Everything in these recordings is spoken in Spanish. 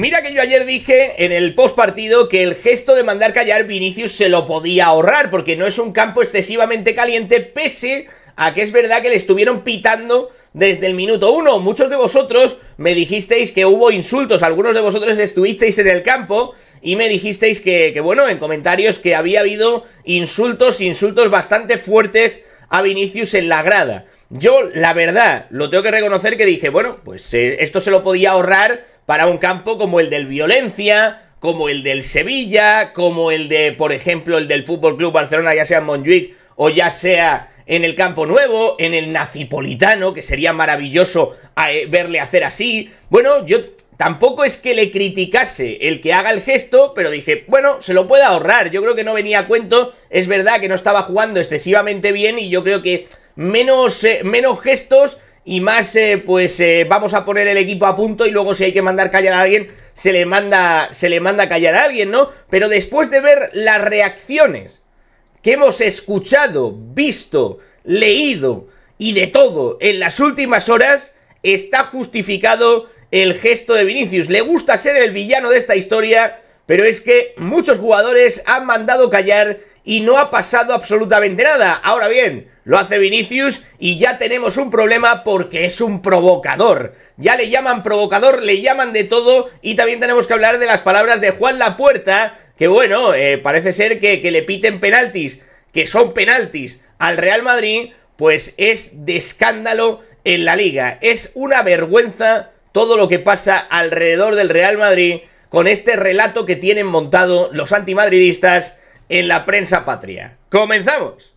Mira que yo ayer dije en el post partido que el gesto de mandar callar Vinicius se lo podía ahorrar, porque no es un campo excesivamente caliente, pese a que es verdad que le estuvieron pitando desde el minuto uno. Muchos de vosotros me dijisteis que hubo insultos, algunos de vosotros estuvisteis en el campo y me dijisteis que, bueno, en comentarios que había habido insultos, insultos bastante fuertes a Vinicius en la grada. Yo, la verdad, lo tengo que reconocer que dije, bueno, pues eh, esto se lo podía ahorrar para un campo como el del Violencia, como el del Sevilla, como el de, por ejemplo, el del Fútbol Club Barcelona, ya sea en Montjuic o ya sea en el Campo Nuevo, en el Nazipolitano, que sería maravilloso eh, verle hacer así. Bueno, yo tampoco es que le criticase el que haga el gesto, pero dije, bueno, se lo puede ahorrar. Yo creo que no venía a cuento. Es verdad que no estaba jugando excesivamente bien y yo creo que menos, eh, menos gestos y más, eh, pues eh, vamos a poner el equipo a punto y luego si hay que mandar callar a alguien, se le manda, se le manda callar a alguien, ¿no? Pero después de ver las reacciones que hemos escuchado, visto, leído y de todo en las últimas horas, está justificado el gesto de Vinicius. Le gusta ser el villano de esta historia, pero es que muchos jugadores han mandado callar y no ha pasado absolutamente nada. Ahora bien, lo hace Vinicius y ya tenemos un problema porque es un provocador. Ya le llaman provocador, le llaman de todo y también tenemos que hablar de las palabras de Juan Lapuerta, que bueno, eh, parece ser que, que le piten penaltis, que son penaltis al Real Madrid, pues es de escándalo en la liga. Es una vergüenza todo lo que pasa alrededor del Real Madrid con este relato que tienen montado los antimadridistas en la prensa patria. ¡Comenzamos!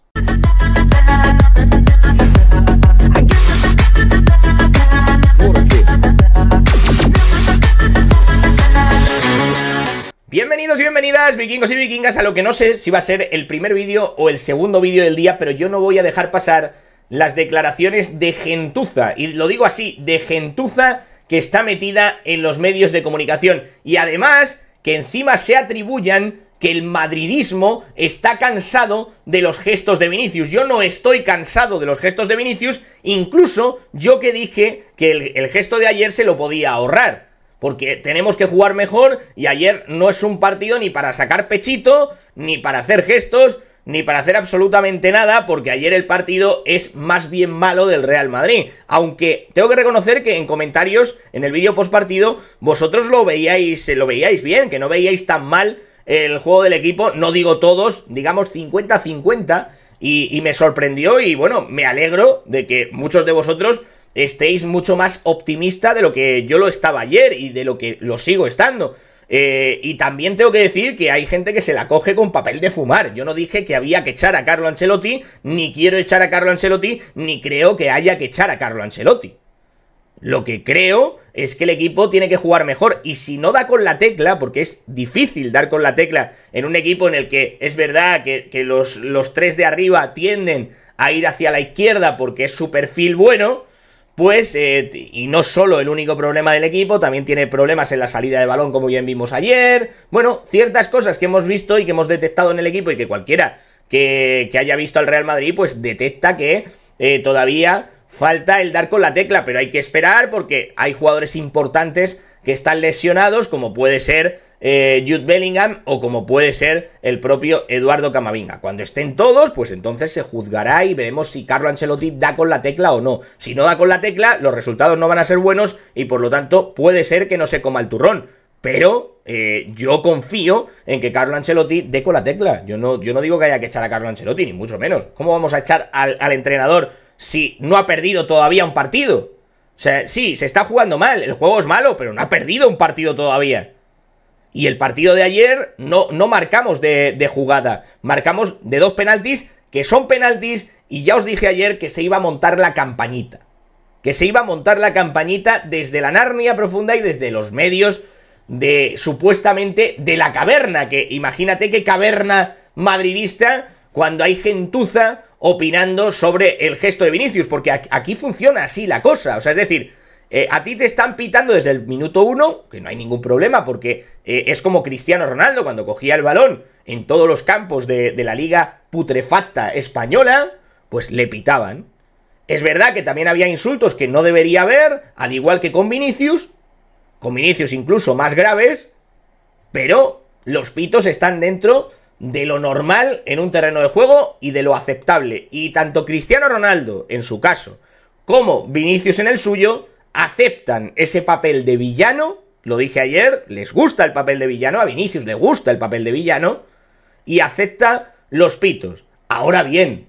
Bienvenidos y bienvenidas, vikingos y vikingas, a lo que no sé si va a ser el primer vídeo o el segundo vídeo del día, pero yo no voy a dejar pasar las declaraciones de gentuza, y lo digo así, de gentuza que está metida en los medios de comunicación, y además que encima se atribuyan que el madridismo está cansado de los gestos de Vinicius. Yo no estoy cansado de los gestos de Vinicius, incluso yo que dije que el, gesto de ayer se lo podía ahorrar porque tenemos que jugar mejor y ayer no es un partido ni para sacar pechito, ni para hacer gestos, ni para hacer absolutamente nada, porque ayer el partido es más bien malo del Real Madrid. Aunque tengo que reconocer que en comentarios, en el vídeo postpartido, vosotros lo veíais, eh, lo veíais bien, que no veíais tan mal el juego del equipo, no digo todos, digamos 50-50, y, me sorprendió y bueno, me alegro de que muchos de vosotros estéis mucho más optimista de lo que yo lo estaba ayer y de lo que lo sigo estando. Eh, y también tengo que decir que hay gente que se la coge con papel de fumar. Yo no dije que había que echar a Carlo Ancelotti, ni quiero echar a Carlo Ancelotti, ni creo que haya que echar a Carlo Ancelotti. Lo que creo es que el equipo tiene que jugar mejor. Y si no da con la tecla, porque es difícil dar con la tecla en un equipo en el que es verdad que, los, tres de arriba tienden a ir hacia la izquierda porque es su perfil bueno, pues, eh, y no solo el único problema del equipo, también tiene problemas en la salida de balón, como bien vimos ayer. Bueno, ciertas cosas que hemos visto y que hemos detectado en el equipo y que cualquiera que, haya visto al Real Madrid, pues detecta que eh, todavía falta el dar con la tecla, pero hay que esperar porque hay jugadores importantes que están lesionados, como puede ser eh, Jude Bellingham o como puede ser el propio Eduardo Camavinga. Cuando estén todos, pues entonces se juzgará y veremos si Carlo Ancelotti da con la tecla o no. Si no da con la tecla, los resultados no van a ser buenos y por lo tanto puede ser que no se coma el turrón. Pero eh, yo confío en que Carlo Ancelotti dé con la tecla. Yo no, yo no digo que haya que echar a Carlo Ancelotti, ni mucho menos. ¿Cómo vamos a echar al entrenador si no ha perdido todavía un partido? O sea, sí, se está jugando mal, el juego es malo, pero no ha perdido un partido todavía. Y el partido de ayer no, no marcamos de, de jugada, marcamos de dos penaltis que son penaltis y ya os dije ayer que se iba a montar la campañita. Que se iba a montar la campañita desde la Narnia profunda y desde los medios de supuestamente de la caverna, que imagínate qué caverna madridista cuando hay gentuza opinando sobre el gesto de Vinicius, porque aquí funciona así la cosa, o sea, es decir... Eh, a ti te están pitando desde el minuto uno, que no hay ningún problema, porque eh, es como Cristiano Ronaldo cuando cogía el balón en todos los campos de la liga putrefacta española, pues le pitaban. Es verdad que también había insultos que no debería haber, al igual que con Vinicius, con Vinicius incluso más graves, pero los pitos están dentro de lo normal en un terreno de juego y de lo aceptable. Y tanto Cristiano Ronaldo, en su caso, como Vinicius en el suyo, aceptan ese papel de villano, lo dije ayer, les gusta el papel de villano, a Vinicius le gusta el papel de villano, y acepta los pitos. Ahora bien,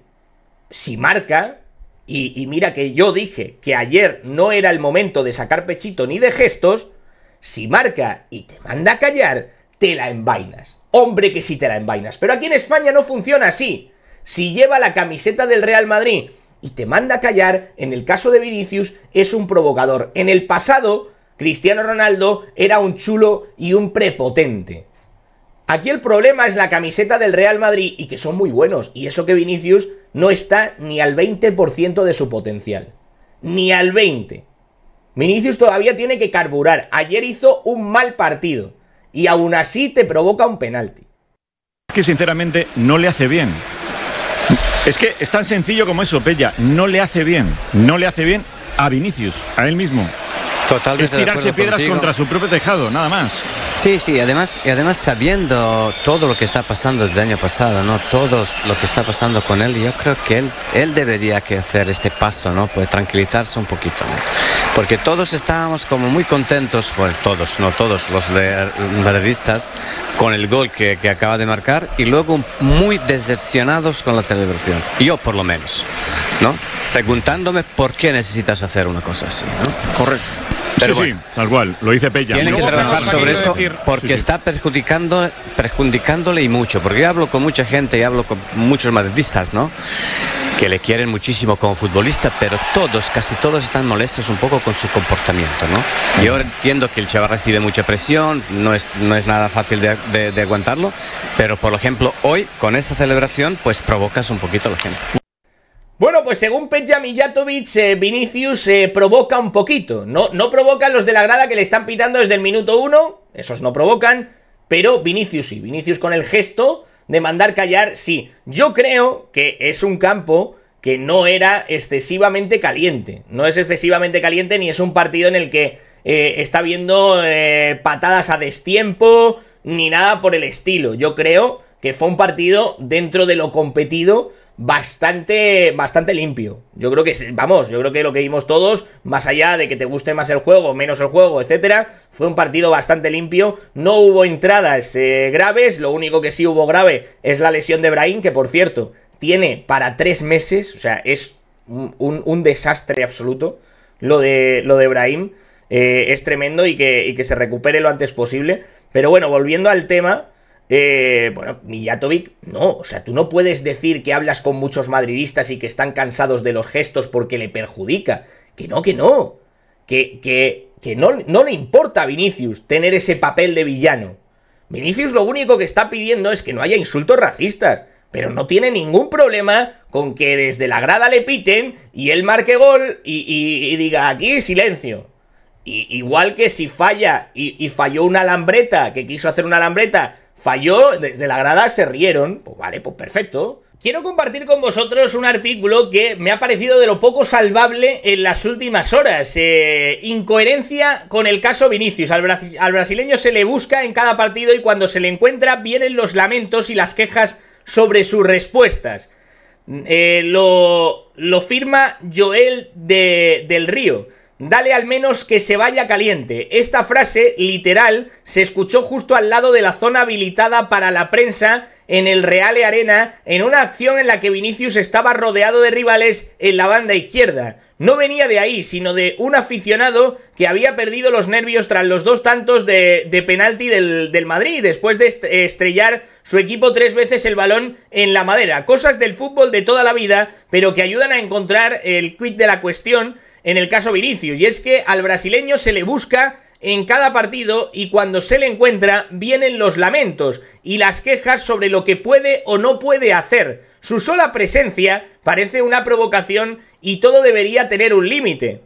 si marca, y, mira que yo dije que ayer no era el momento de sacar pechito ni de gestos, si marca y te manda a callar, te la envainas hombre que si te la envainas. Pero aquí en España no funciona así. Si lleva la camiseta del Real Madrid y te manda a callar, en el caso de Vinicius es un provocador. En el pasado, Cristiano Ronaldo era un chulo y un prepotente. Aquí el problema es la camiseta del Real Madrid y que son muy buenos. Y eso que Vinicius no está ni al 20% de su potencial. Ni al 20%. Vinicius todavía tiene que carburar. Ayer hizo un mal partido y aún así te provoca un penalti. Es Que sinceramente no le hace bien. Es que es tan sencillo como eso, Pella. No le hace bien. No le hace bien a Vinicius, a él mismo. Totalmente. Es tirarse piedras contra su propio tejado, nada más. Sí, sí, además, además sabiendo todo lo que está pasando desde el año pasado, ¿no? Todo lo que está pasando con él, yo creo que él, él debería que hacer este paso, ¿no? Pues tranquilizarse un poquito, ¿no? Porque todos estábamos como muy contentos, bueno, todos, no todos los madridistas, con el gol que, que acaba de marcar y luego muy decepcionados con la celebración. Yo por lo menos, ¿no? Preguntándome por qué necesitas hacer una cosa así, ¿no? Correcto. Pero sí, sí, tal cual, lo dice Peña. Tiene que trabajar sobre esto porque está perjudicando, perjudicándole y mucho, porque yo hablo con mucha gente y hablo con muchos madridistas, ¿no? Que le quieren muchísimo como futbolista, pero todos, casi todos están molestos un poco con su comportamiento, ¿no? Yo entiendo que el chaval recibe mucha presión, no es, no es nada fácil de, de, de aguantarlo, pero por ejemplo, hoy con esta celebración, pues provocas un poquito a la gente. Bueno, pues según Petja Mijatovic, eh, Vinicius eh, provoca un poquito. No, no provocan los de la grada que le están pitando desde el minuto uno, esos no provocan, pero Vinicius sí. Vinicius con el gesto de mandar callar, sí. Yo creo que es un campo que no era excesivamente caliente. No es excesivamente caliente ni es un partido en el que eh, está viendo patadas a destiempo ni nada por el estilo. Yo creo que fue un partido dentro de lo competido bastante, bastante limpio. Yo creo que, vamos, yo creo que lo que vimos todos, más allá de que te guste más el juego, menos el juego, etcétera, fue un partido bastante limpio. No hubo entradas eh, graves, lo único que sí hubo grave es la lesión de Brahim, que por cierto, tiene para tres meses, o sea, es un, desastre absoluto lo de, lo Brahim. Eh, es tremendo y que, y que se recupere lo antes posible. Pero bueno, volviendo al tema, eh, bueno, Mijatovic, no, o sea, tú no puedes decir que hablas con muchos madridistas y que están cansados de los gestos porque le perjudica. Que no, que no. Que, que, no, no le importa a Vinicius tener ese papel de villano. Vinicius lo único que está pidiendo es que no haya insultos racistas, pero no tiene ningún problema con que desde la grada le piten y él marque gol y, diga aquí silencio. igual que si falla y, falló una lambreta, que quiso hacer una lambreta Falló, desde la grada se rieron. Pues vale, pues perfecto. Quiero compartir con vosotros un artículo que me ha parecido de lo poco salvable en las últimas horas. Eh, incoherencia con el caso Vinicius. Al, al brasileño se le busca en cada partido y cuando se le encuentra vienen los lamentos y las quejas sobre sus respuestas. Mm, eh, lo, lo, firma Joel de, del Río. Dale al menos que se vaya caliente. Esta frase, literal, se escuchó justo al lado de la zona habilitada para la prensa en el Real Arena, en una acción en la que Vinicius estaba rodeado de rivales en la banda izquierda. No venía de ahí, sino de un aficionado que había perdido los nervios tras los dos tantos de, penalti del, Madrid, después de estrellar su equipo tres veces el balón en la madera. Cosas del fútbol de toda la vida, pero que ayudan a encontrar el quid de la cuestión en el caso Vinicius, y es que al brasileño se le busca en cada partido y cuando se le encuentra vienen los lamentos y las quejas sobre lo que puede o no puede hacer. Su sola presencia parece una provocación y todo debería tener un límite.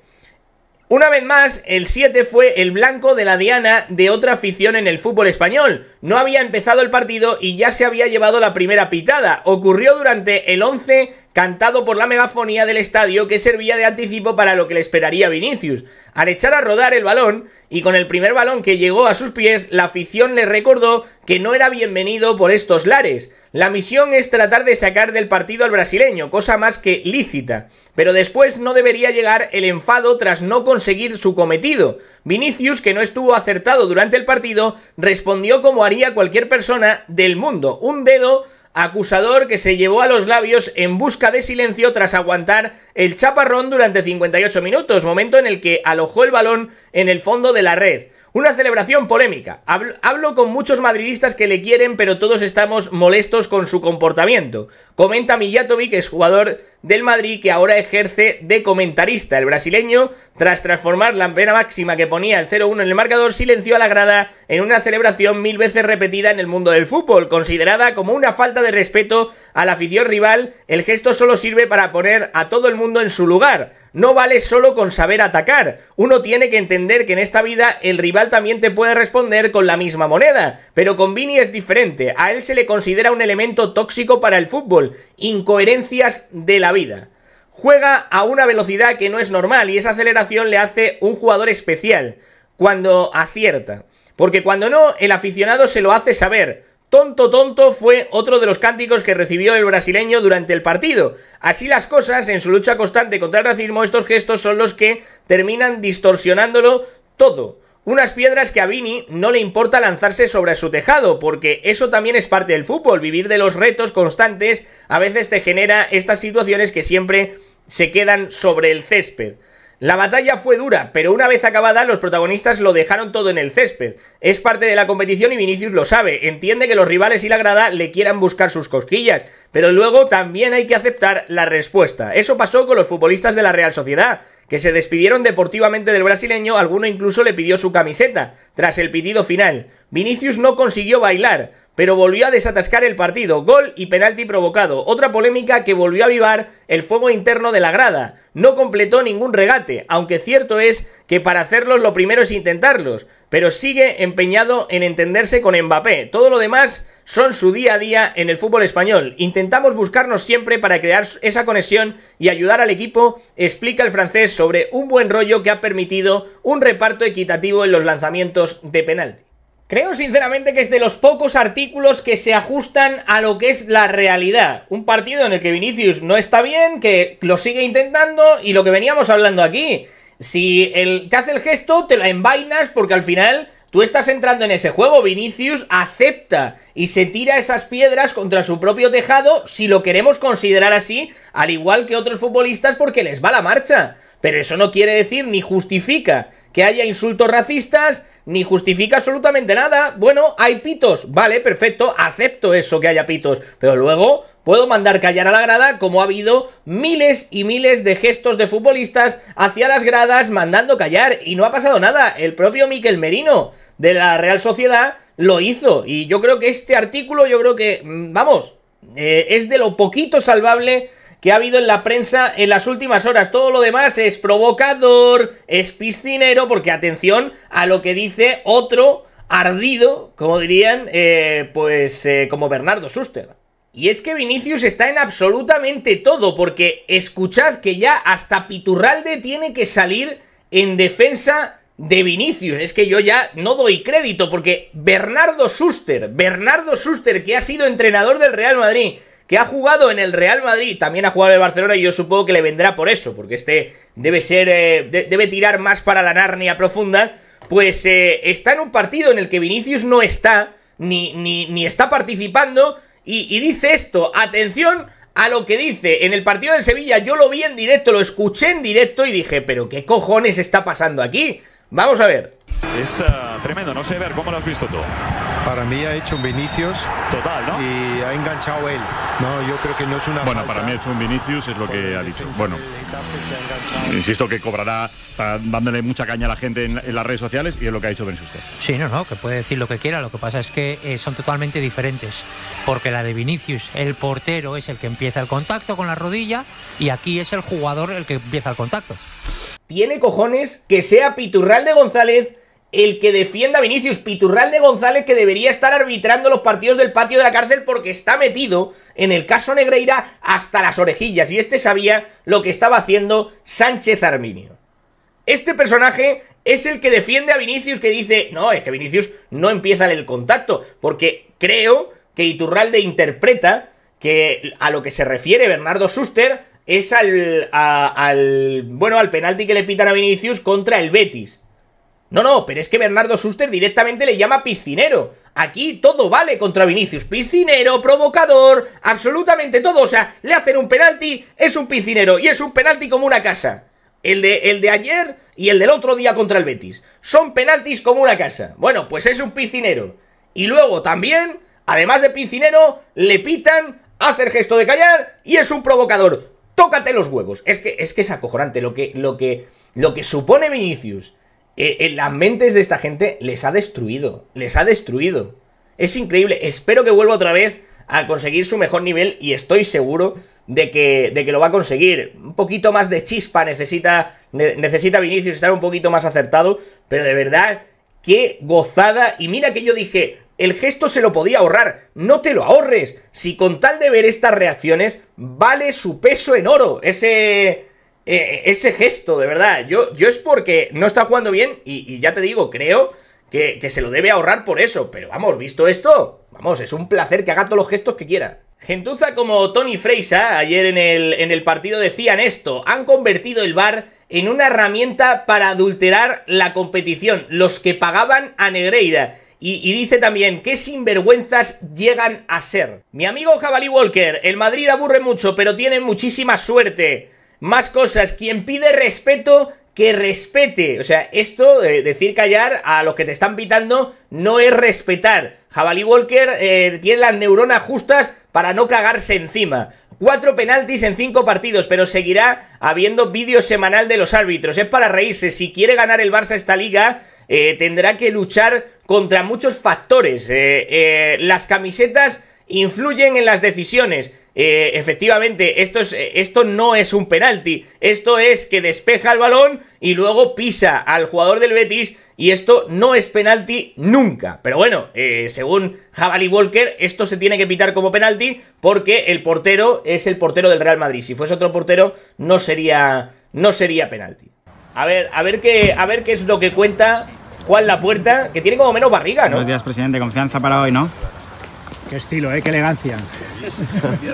Una vez más, el 7 fue el blanco de la diana de otra afición en el fútbol español. No había empezado el partido y ya se había llevado la primera pitada. Ocurrió durante el 11 cantado por la megafonía del estadio que servía de anticipo para lo que le esperaría Vinicius. Al echar a rodar el balón, y con el primer balón que llegó a sus pies, la afición le recordó que no era bienvenido por estos lares. La misión es tratar de sacar del partido al brasileño, cosa más que lícita. Pero después no debería llegar el enfado tras no conseguir su cometido. Vinicius, que no estuvo acertado durante el partido, respondió como haría cualquier persona del mundo. Un dedo acusador que se llevó a los labios en busca de silencio tras aguantar el chaparrón durante 58 minutos, momento en el que alojó el balón en el fondo de la red. Una celebración polémica. Hablo, con muchos madridistas que le quieren, pero todos estamos molestos con su comportamiento. Comenta Mijatovic, es jugador del Madrid que ahora ejerce de comentarista. El brasileño, tras transformar la pena máxima que ponía el 0-1 en el marcador, silenció a la grada en una celebración mil veces repetida en el mundo del fútbol, considerada como una falta de respeto a la afición rival. El gesto solo sirve para poner a todo el mundo en su lugar. No vale solo con saber atacar. Uno tiene que entender que en esta vida el rival también te puede responder con la misma moneda. Pero con Vini es diferente. A él se le considera un elemento tóxico para el fútbol. Incoherencias de la vida. Juega a una velocidad que no es normal y esa aceleración le hace un jugador especial cuando acierta. Porque cuando no, el aficionado se lo hace saber. Tonto Tonto fue otro de los cánticos que recibió el brasileño durante el partido. Así las cosas, en su lucha constante contra el racismo, estos gestos son los que terminan distorsionándolo todo. Unas piedras que a Vini no le importa lanzarse sobre su tejado, porque eso también es parte del fútbol, vivir de los retos constantes a veces te genera estas situaciones que siempre se quedan sobre el césped. La batalla fue dura, pero una vez acabada los protagonistas lo dejaron todo en el césped. Es parte de la competición y Vinicius lo sabe, entiende que los rivales y la grada le quieran buscar sus cosquillas, pero luego también hay que aceptar la respuesta. Eso pasó con los futbolistas de la Real Sociedad, que se despidieron deportivamente del brasileño, alguno incluso le pidió su camiseta, tras el pitido final. Vinicius no consiguió bailar, pero volvió a desatascar el partido. Gol y penalti provocado. Otra polémica que volvió a avivar el fuego interno de la grada. No completó ningún regate, aunque cierto es que para hacerlos lo primero es intentarlos, pero sigue empeñado en entenderse con Mbappé. Todo lo demás son su día a día en el fútbol español. Intentamos buscarnos siempre para crear esa conexión y ayudar al equipo, explica el francés sobre un buen rollo que ha permitido un reparto equitativo en los lanzamientos de penalti. Creo sinceramente que es de los pocos artículos que se ajustan a lo que es la realidad. Un partido en el que Vinicius no está bien, que lo sigue intentando y lo que veníamos hablando aquí. Si el te hace el gesto, te la envainas porque al final tú estás entrando en ese juego. Vinicius acepta y se tira esas piedras contra su propio tejado, si lo queremos considerar así, al igual que otros futbolistas porque les va la marcha. Pero eso no quiere decir ni justifica que haya insultos racistas, ni justifica absolutamente nada. Bueno, hay pitos. Vale, perfecto, acepto eso que haya pitos. Pero luego puedo mandar callar a la grada como ha habido miles y miles de gestos de futbolistas hacia las gradas mandando callar. Y no ha pasado nada. El propio Miquel Merino de la Real Sociedad lo hizo. Y yo creo que este artículo, yo creo que, mm, vamos, eh, es de lo poquito salvable que ha habido en la prensa en las últimas horas. Todo lo demás es provocador, es piscinero, porque atención a lo que dice otro ardido, como dirían, eh, pues eh, como Bernardo Suster. Y es que Vinicius está en absolutamente todo, porque escuchad que ya hasta Piturralde tiene que salir en defensa de Vinicius. Es que yo ya no doy crédito, porque Bernardo Suster, Bernardo Suster, que ha sido entrenador del Real Madrid, que ha jugado en el Real Madrid, también ha jugado en el Barcelona y yo supongo que le vendrá por eso, porque este debe ser, eh, debe tirar más para la Narnia profunda, pues eh, está en un partido en el que Vinicius no está, ni, ni, está participando, y, dice esto, atención a lo que dice en el partido del Sevilla, yo lo vi en directo, lo escuché en directo y dije, pero ¿qué cojones está pasando aquí? Vamos a ver. Es ah, tremendo, no sé ver cómo lo has visto tú. Para mí ha hecho un Vinicius. Total, ¿no? Y ha enganchado él. No, yo creo que no es una. Bueno, para mí ha hecho un Vinicius, es lo que ha dicho. Bueno, insisto que cobrará, dándole mucha caña a la gente en, las redes sociales y es lo que ha dicho usted Sí, no, no, que puede decir lo que quiera. Lo que pasa es que eh, son totalmente diferentes. Porque la de Vinicius, el portero es el que empieza el contacto con la rodilla y aquí es el jugador el que empieza el contacto. Tiene cojones que sea Piturral de González el que defienda a Vinicius, Piturralde González, que debería estar arbitrando los partidos del patio de la cárcel porque está metido, en el caso Negreira, hasta las orejillas. Y este sabía lo que estaba haciendo Sánchez Arminio. Este personaje es el que defiende a Vinicius, que dice, no, es que Vinicius no empieza el contacto, porque creo que Iturralde interpreta que a lo que se refiere Bernardo Suster es al, al, bueno, al penalti que le pitan a Vinicius contra el Betis. No, no, pero es que Bernardo Suster directamente le llama piscinero. Aquí todo vale contra Vinicius. Piscinero, provocador, absolutamente todo. O sea, le hacen un penalti, es un piscinero. Y es un penalti como una casa. El de, el de ayer y el del otro día contra el Betis. Son penaltis como una casa. Bueno, pues es un piscinero. Y luego también, además de piscinero, le pitan, hace el gesto de callar y es un provocador. Tócate los huevos. Es que es, que es acojonante lo que, lo, que, lo que supone Vinicius eh, eh, las mentes de esta gente les ha destruido, les ha destruido. Es increíble, espero que vuelva otra vez a conseguir su mejor nivel y estoy seguro de que, de que lo va a conseguir. Un poquito más de chispa necesita, necesita Vinicius estar un poquito más acertado, pero de verdad, qué gozada. Y mira que yo dije, el gesto se lo podía ahorrar, no te lo ahorres. Si con tal de ver estas reacciones, vale su peso en oro, ese... Eh, ese gesto, de verdad. Yo, yo es porque no está jugando bien y, ya te digo, creo que, se lo debe ahorrar por eso. Pero vamos, visto esto, vamos, es un placer que haga todos los gestos que quiera. Gentuza como Tony Freisa ayer en el, en el partido decían esto, han convertido el bar en una herramienta para adulterar la competición, los que pagaban a Negreira. Y, dice también, ¿qué sinvergüenzas llegan a ser? Mi amigo Jabalí Walker, el Madrid aburre mucho, pero tiene muchísima suerte. Más cosas, quien pide respeto, que respete. O sea, esto, de decir callar a los que te están pitando, no es respetar. Jabalí Walker eh, tiene las neuronas justas para no cagarse encima. Cuatro penaltis en cinco partidos, pero seguirá habiendo vídeo semanal de los árbitros. Es para reírse. Si quiere ganar el Barça esta liga, eh, tendrá que luchar contra muchos factores. Eh, las camisetas influyen en las decisiones. Eh, efectivamente, esto, es, eh, esto no es un penalti, esto es que despeja el balón y luego pisa al jugador del Betis y esto no es penalti nunca. Pero bueno, eh, según Javali Walker, esto se tiene que pitar como penalti porque el portero es el portero del Real Madrid. Si fuese otro portero, no sería, no sería penalti. A ver, a ver qué, a ver qué es lo que cuenta Juan Lapuerta, que tiene como menos barriga, ¿no? Buenos días, presidente. Confianza para hoy, ¿no? Qué estilo, ¿eh? Qué elegancia.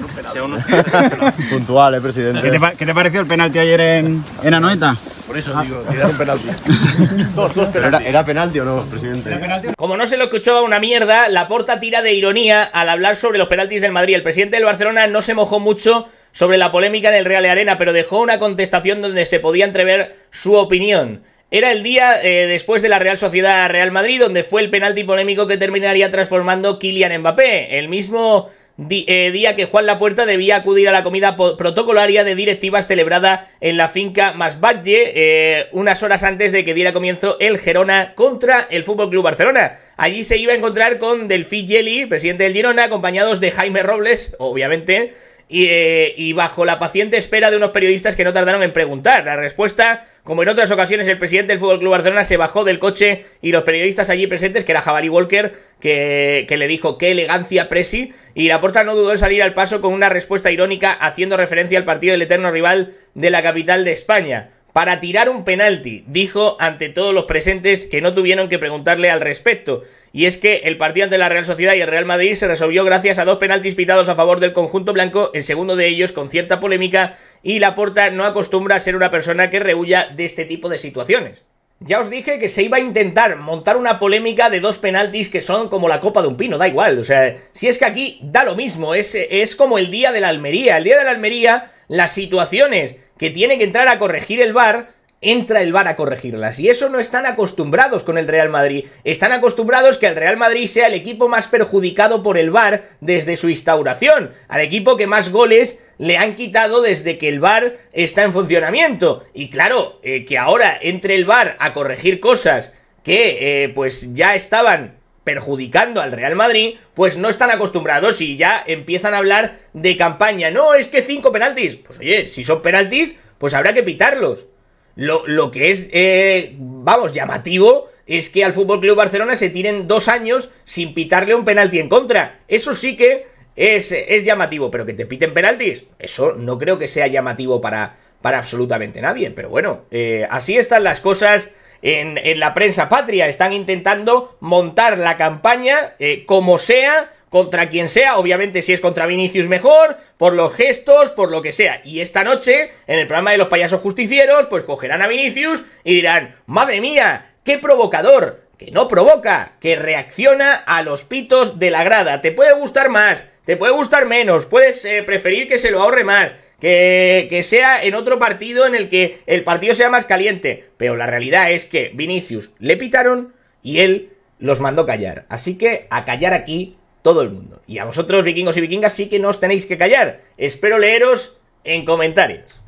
Puntual, ¿eh, presidente? ¿Qué te, pareció el penalti ayer en, en Anoeta? Por eso digo, tirar un penalti. dos, dos era, ¿Era penalti o no, presidente? Como no se lo escuchaba a una mierda, la porta tira de ironía al hablar sobre los penaltis del Madrid. El presidente del Barcelona no se mojó mucho sobre la polémica en el Real Arena, pero dejó una contestación donde se podía entrever su opinión. Era el día eh, después de la Real Sociedad Real Madrid, donde fue el penalti polémico que terminaría transformando Kylian Mbappé. El mismo eh, día que Juan Lapuerta debía acudir a la comida protocolaria de directivas celebrada en la finca Masbadje, eh, unas horas antes de que diera comienzo el Gerona contra el Fútbol Club Barcelona. Allí se iba a encontrar con delfi Gelli, presidente del Girona, acompañados de Jaime Robles, obviamente eh, y, bajo la paciente espera de unos periodistas que no tardaron en preguntar. La respuesta, como en otras ocasiones, el presidente del Fútbol Club Barcelona se bajó del coche y los periodistas allí presentes, que era Jabalí Walker, que, que, le dijo qué elegancia Presi, y la puerta no dudó en salir al paso con una respuesta irónica haciendo referencia al partido del eterno rival de la capital de España para tirar un penalti. Dijo ante todos los presentes que no tuvieron que preguntarle al respecto. Y es que el partido ante la Real Sociedad y el Real Madrid se resolvió gracias a dos penaltis pitados a favor del conjunto blanco, el segundo de ellos con cierta polémica, y Laporta no acostumbra a ser una persona que rehuya de este tipo de situaciones. Ya os dije que se iba a intentar montar una polémica de dos penaltis que son como la copa de un pino, da igual, o sea, si es que aquí da lo mismo, es, es como el día de la Almería, el día de la Almería las situaciones que tiene que entrar a corregir el Bar entra el Bar a corregirlas. Y eso no están acostumbrados con el Real Madrid. Están acostumbrados que el Real Madrid sea el equipo más perjudicado por el Bar desde su instauración. Al equipo que más goles le han quitado desde que el Bar está en funcionamiento. Y claro, eh, que ahora entre el Bar a corregir cosas que eh, pues ya estaban perjudicando al Real Madrid, pues no están acostumbrados y ya empiezan a hablar de campaña. No, es que cinco penaltis. Pues oye, si son penaltis, pues habrá que pitarlos. Lo, que es, eh, vamos, llamativo es que al FC Club Barcelona se tiren dos años sin pitarle un penalti en contra. Eso sí que es, llamativo, pero que te piten penaltis, eso no creo que sea llamativo para, para absolutamente nadie. Pero bueno, eh, así están las cosas en, la prensa patria. Están intentando montar la campaña eh, como sea contra quien sea, obviamente si es contra Vinicius mejor, por los gestos, por lo que sea. Y esta noche, en el programa de los payasos justicieros, pues cogerán a Vinicius y dirán, madre mía, qué provocador, que no provoca, que reacciona a los pitos de la grada. Te puede gustar más, te puede gustar menos, puedes eh, preferir que se lo ahorre más, que, sea en otro partido en el que el partido sea más caliente. Pero la realidad es que Vinicius le pitaron y él los mandó callar. Así que a callar aquí todo el mundo. Y a vosotros, vikingos y vikingas, sí que no os tenéis que callar. Espero leeros en comentarios.